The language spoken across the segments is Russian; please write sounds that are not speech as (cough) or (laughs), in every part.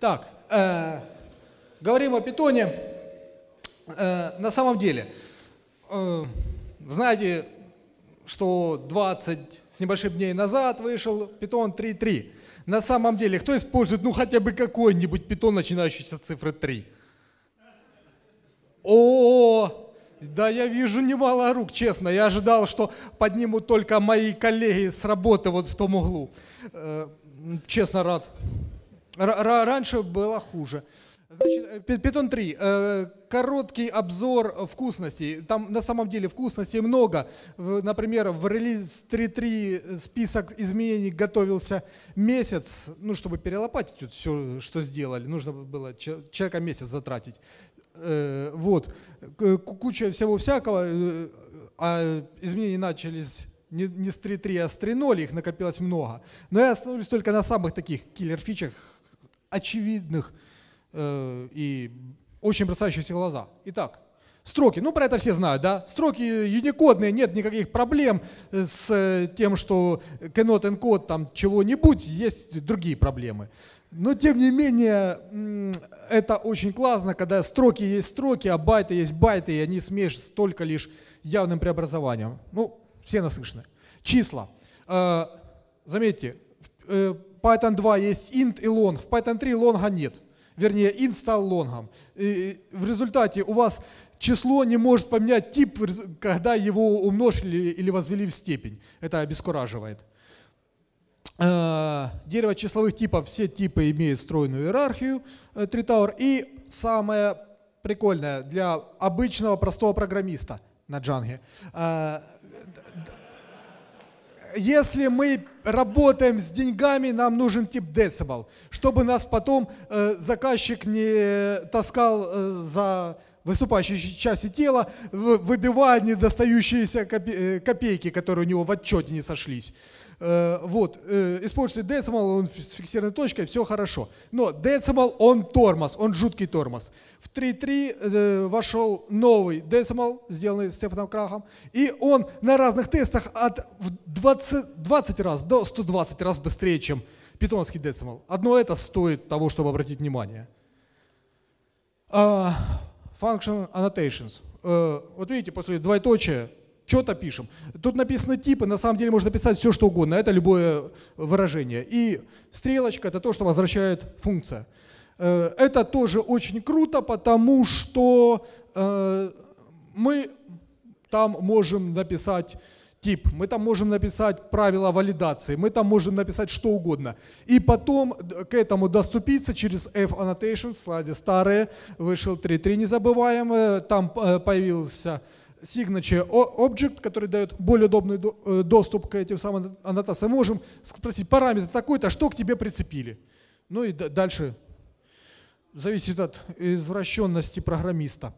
Так, э, говорим о питоне. Э, на самом деле, э, знаете, что 20 с небольшим дней назад вышел питон 3.3. На самом деле, кто использует ну хотя бы какой-нибудь питон, начинающийся с цифры 3? О, да я вижу немало рук, честно. Я ожидал, что поднимут только мои коллеги с работы вот в том углу. Э, честно рад. Раньше было хуже. Значит, Python э, 3. Э, короткий обзор вкусностей. Там на самом деле вкусностей много. Например, в релиз 3.3 список изменений готовился месяц, ну, чтобы перелопатить тут все, что сделали. Нужно было человека месяц затратить. Э, вот. Куча всего всякого. А изменения начались не с 3.3, а с 3.0, их накопилось много. Но я остановлюсь только на самых таких киллер-фичах, очевидных э, и очень бросающихся в глаза. Итак, строки. Ну, про это все знают, да? Строки юникодные, нет никаких проблем э, с э, тем, что cannot encode там чего-нибудь, есть другие проблемы. Но, тем не менее, это очень классно, когда строки есть строки, а байты есть байты, и они смешиваются только лишь явным преобразованием. Ну, все наслышаны. Числа. Э, заметьте, Python 2 есть int и long, в Python 3 лонга нет. Вернее, int стал лонгом. в результате у вас число не может поменять тип, когда его умножили или возвели в степень. Это обескураживает. Э, дерево числовых типов, все типы имеют стройную иерархию, Tower э, И самое прикольное для обычного простого программиста на джанге. Э, если мы работаем с деньгами, нам нужен тип децибел, чтобы нас потом э, заказчик не таскал э, за выступающие части тела, выбивая недостающиеся э, копейки, которые у него в отчете не сошлись. Э, вот, э, использует decimal, он с фиксированной точкой, все хорошо. Но decimal, он тормоз, он жуткий тормоз. В 3.3 э, вошел новый decimal, сделанный Стефаном Крахом, и он на разных тестах от 20, 20 раз до 120 раз быстрее, чем питонский decimal. Одно это стоит того, чтобы обратить внимание. А, Function annotations. Вот видите, после двоеточия что-то пишем. Тут написано типы, на самом деле можно писать все, что угодно, это любое выражение. И стрелочка – это то, что возвращает функция. Э, это тоже очень круто, потому что э, мы там можем написать тип, мы там можем написать правила валидации, мы там можем написать что угодно. И потом к этому доступиться через F-annotation, слайды старые, вышел 3.3 незабываемый, там э, появился signature object, который дает более удобный э, доступ к этим самым аннотациям. Мы можем спросить параметр такой-то, а что к тебе прицепили. Ну и дальше зависит от извращенности программиста.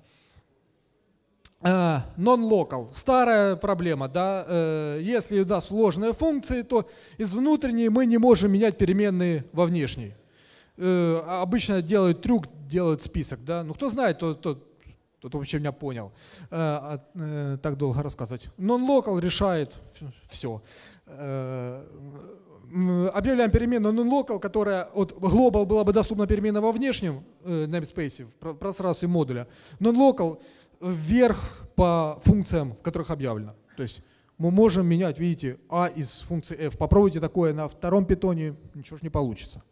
Э, non-local. Старая проблема. Да? Э, если да, сложные функции, то из внутренней мы не можем менять переменные во внешней. Обычно делают трюк, делают список. Да? Ну кто знает, тот, тот Тут вообще меня понял. Э, э, так долго рассказывать. Non-local решает все. Э, объявляем переменную non-local, которая от global была бы доступна перемена во внешнем э, namespace, в пространстве модуля. Non-local вверх по функциям, в которых объявлено. То есть мы можем менять, видите, а из функции f. Попробуйте такое на втором питоне, ничего же не получится.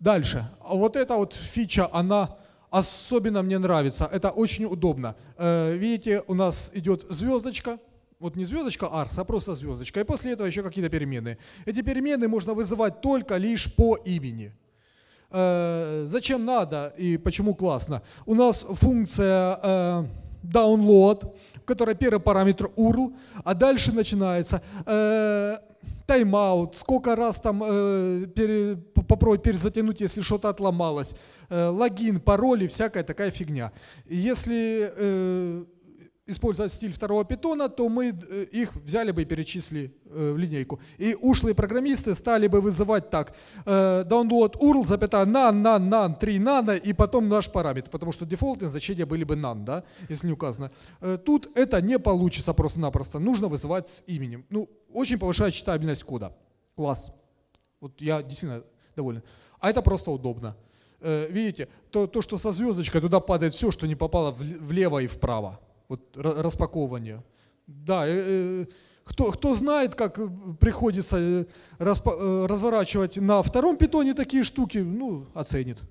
Дальше. А вот эта вот фича, она Особенно мне нравится, это очень удобно. Э, видите, у нас идет звездочка, вот не звездочка арс, а просто звездочка, и после этого еще какие-то перемены. Эти перемены можно вызывать только лишь по имени. Э, зачем надо и почему классно? У нас функция э, download, которая первый параметр URL, а дальше начинается тайм-аут, сколько раз там э, пере, попробовать перезатянуть, если что-то отломалось, э, логин, пароль и всякая такая фигня. если э, использовать стиль второго питона, то мы э, их взяли бы и перечислили э, в линейку. И ушлые программисты стали бы вызывать так, э, download url, запятая, nan, nan, nan, 3 nano, и потом наш параметр, потому что дефолтные значения были бы nan, да, если не указано. Тут это не получится просто-напросто, нужно вызывать с именем. Ну, очень повышает читабельность кода. Класс. Вот я действительно доволен. А это просто удобно. Э, видите, то, то что со звездочкой, туда падает все, что не попало влево и вправо. Вот распаковывание. Да, э, э, кто, кто знает, как приходится распа- разворачивать на втором питоне такие штуки, ну, оценит.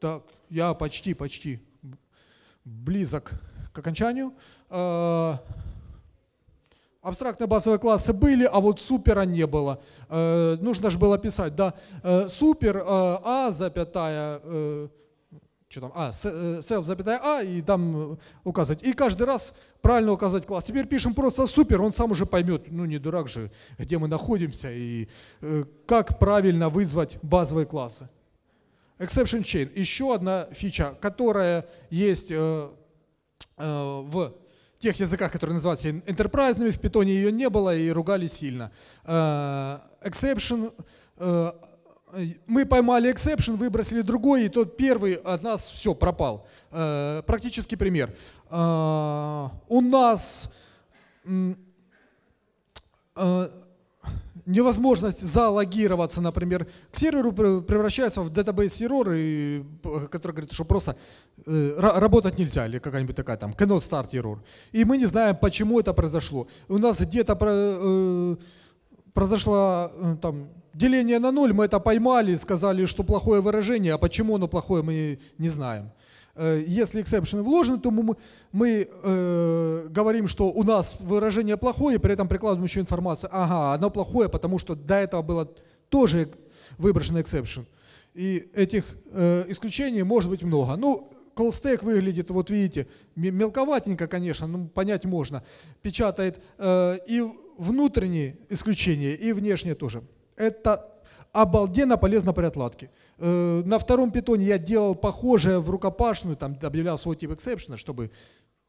Так, я почти, почти близок к окончанию. А, Абстрактные базовые классы были, а вот супера не было. Э, нужно же было писать, да, э, супер э, А, запятая, э, что там, а, self, э, запятая А, и там э, указать. И каждый раз правильно указать класс. Теперь пишем просто супер, он сам уже поймет, ну не дурак же, где мы находимся и э, как правильно вызвать базовые классы. Exception chain. Еще одна фича, которая есть э, э, в тех языках, которые называются энтерпрайзными, в питоне ее не было и ругали сильно. Э, exception, э, мы поймали exception, выбросили другой, и тот первый от нас все пропал. Э, практический пример. У нас невозможность залогироваться, например, к серверу превращается в database error, который говорит, что просто э, работать нельзя, или какая-нибудь такая там, cannot start error. И мы не знаем, почему это произошло. У нас где-то э, произошло э, там, деление на ноль, мы это поймали, сказали, что плохое выражение, а почему оно плохое, мы не знаем. Э, если exception вложены, то мы, мы э, говорим, что у нас выражение плохое, при этом прикладываем еще информацию. Ага, оно плохое, потому что до этого было тоже выброшен exception. И этих э, исключений может быть много. Ну, call stack выглядит, вот видите, мелковатенько, конечно, но понять можно. Печатает э, и внутренние исключения, и внешние тоже. Это обалденно полезно при отладке. Э, на втором питоне я делал похожее в рукопашную, там объявлял свой тип эксепшена, чтобы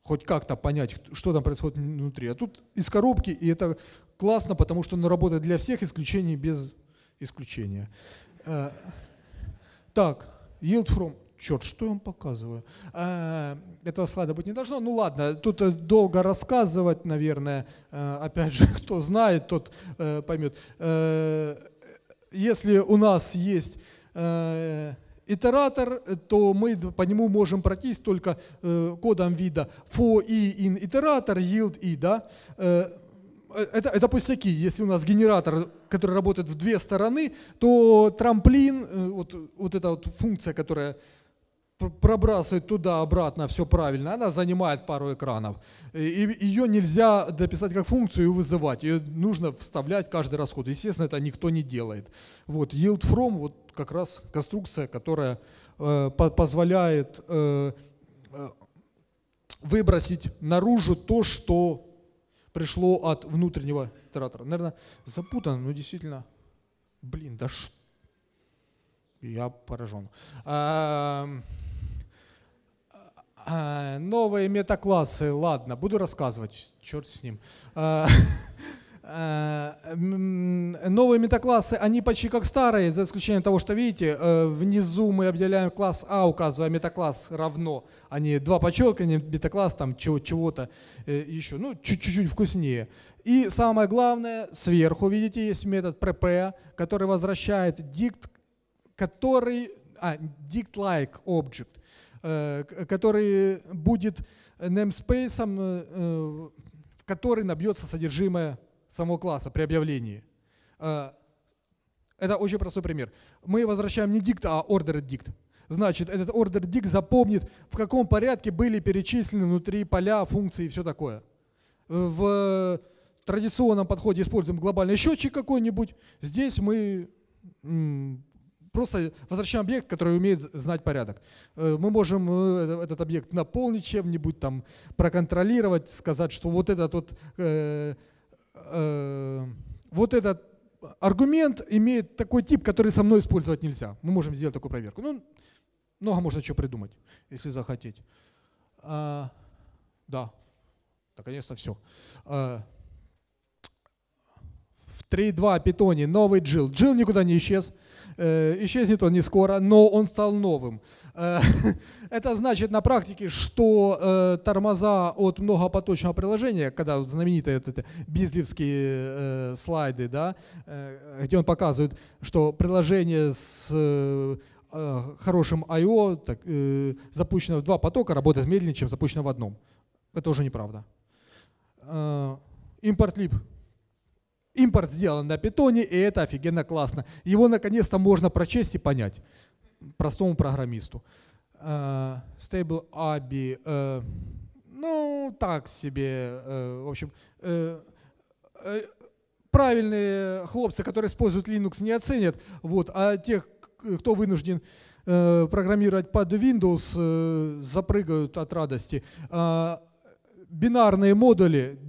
хоть как-то понять, что там происходит внутри. А тут из коробки, и это классно, потому что оно работает для всех, исключений без исключения. Э, так, yield from... Черт, что я вам показываю? Э, этого слайда быть не должно. Ну ладно, тут долго рассказывать, наверное. Опять же, (laughs) кто знает, тот поймет. Если у нас есть Э, итератор, э, то мы по нему можем пройтись только э, кодом вида for i in итератор yield i, да? Это, это пустяки. Если у нас генератор, который работает в две стороны, то трамплин, вот, вот эта вот функция, которая пробрасывать туда-обратно все правильно, она занимает пару экранов. И ее нельзя дописать как функцию и вызывать. Ее нужно вставлять каждый расход. Естественно, это никто не делает. Вот yield from вот как раз конструкция, которая э, позволяет э, э, выбросить наружу то, что пришло от внутреннего итератора. Наверное, запутано, но действительно, блин, да что? Я поражен. А -а -а а, новые метаклассы, ладно, буду рассказывать, черт с ним. А, (laughs) а, новые метаклассы, они почти как старые, за исключением того, что видите, э, внизу мы определяем класс А, указывая метакласс равно, а не два подчеркивания, метакласс там чего-то э, еще, ну, чуть-чуть вкуснее. И самое главное, сверху, видите, есть метод prep, который возвращает dict, который, а, dict-like object – Э, который будет namespace, э, э, в который набьется содержимое самого класса при объявлении. Это очень простой пример. Мы возвращаем не дикт, а ordered dict. Значит, этот order dict запомнит, в каком порядке были перечислены внутри поля, функции и все такое. В традиционном подходе используем глобальный счетчик какой-нибудь. Здесь мы Просто возвращаем объект, который умеет знать порядок. Э, мы можем э, этот объект наполнить чем-нибудь, там, проконтролировать, сказать, что вот этот вот, э, э, вот этот аргумент имеет такой тип, который со мной использовать нельзя. Мы можем сделать такую проверку. Ну, много можно чего придумать, если захотеть. А, да, наконец-то все. А, в 3.2 питоне новый джил. Джил никуда не исчез. Э, исчезнет он не скоро, но он стал новым. Э, (laughs) это значит на практике, что э, тормоза от многопоточного приложения, когда знаменитые вот эти бизлевские слайды, да, где он показывает, что приложение с хорошим I.O. Так, э, запущено в два потока, работает медленнее, чем запущено в одном. Это уже неправда. Э, импорт лип Импорт сделан на питоне, и это офигенно классно. Его наконец-то можно прочесть и понять простому программисту. Uh, stable ABI, ну, так себе, э, в общем, э, э, правильные хлопцы, которые используют Linux, не оценят, вот, а тех, кто вынужден программировать под Windows, запрыгают от радости. А, бинарные модули,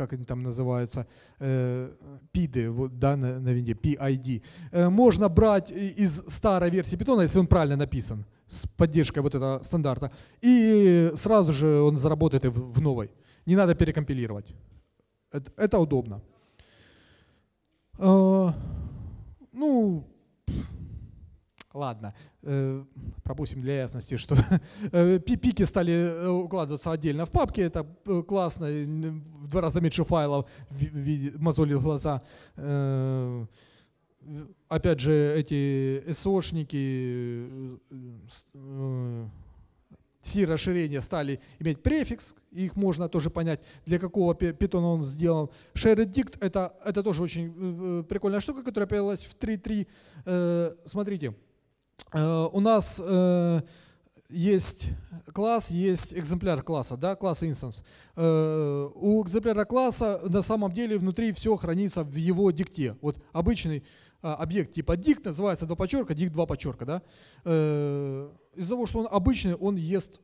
как они там называются, э, пиды, вот, да, на, на винде, PID, э, можно брать из старой версии питона, если он правильно написан, с поддержкой вот этого стандарта, и сразу же он заработает в, в новой. Не надо перекомпилировать. Это, это удобно. Э, Ладно, э, пропустим для ясности, что (laughs) э, пики стали э, укладываться отдельно в папки, это классно, в два раза меньше файлов, мозолил глаза. Опять же, эти SOшники, все расширения стали иметь префикс, их можно тоже понять, для какого питона он сделан. Shared dict это, это тоже очень прикольная штука, которая появилась в 3.3. Смотрите. Смотрите. Э, у нас э, есть класс, есть экземпляр класса, да, класс инстанс. Э, у экземпляра класса на самом деле внутри все хранится в его дикте. Вот обычный объект типа дикт называется два подчерка, дикт два подчерка, да. Из-за того, что он обычный, он ест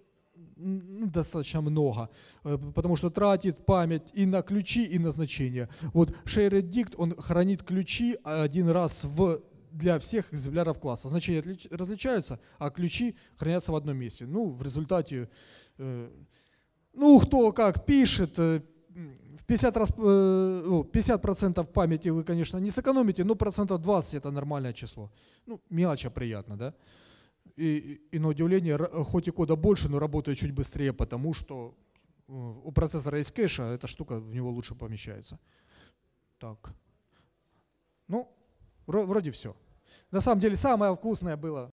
ну, достаточно много, потому что тратит память и на ключи, и на значения. Вот shared dict, он хранит ключи один раз в для всех экземпляров класса. Значения различаются, а ключи хранятся в одном месте. Ну, в результате, э, ну, кто как пишет, э, 50%, раз, э, 50 памяти вы, конечно, не сэкономите, но процентов 20 это нормальное число. Ну, мелочь, а приятно, да? И, и на удивление, хоть и кода больше, но работает чуть быстрее, потому что э, у процессора из кэша эта штука в него лучше помещается. Так. Ну, Вроде все. На самом деле самое вкусное было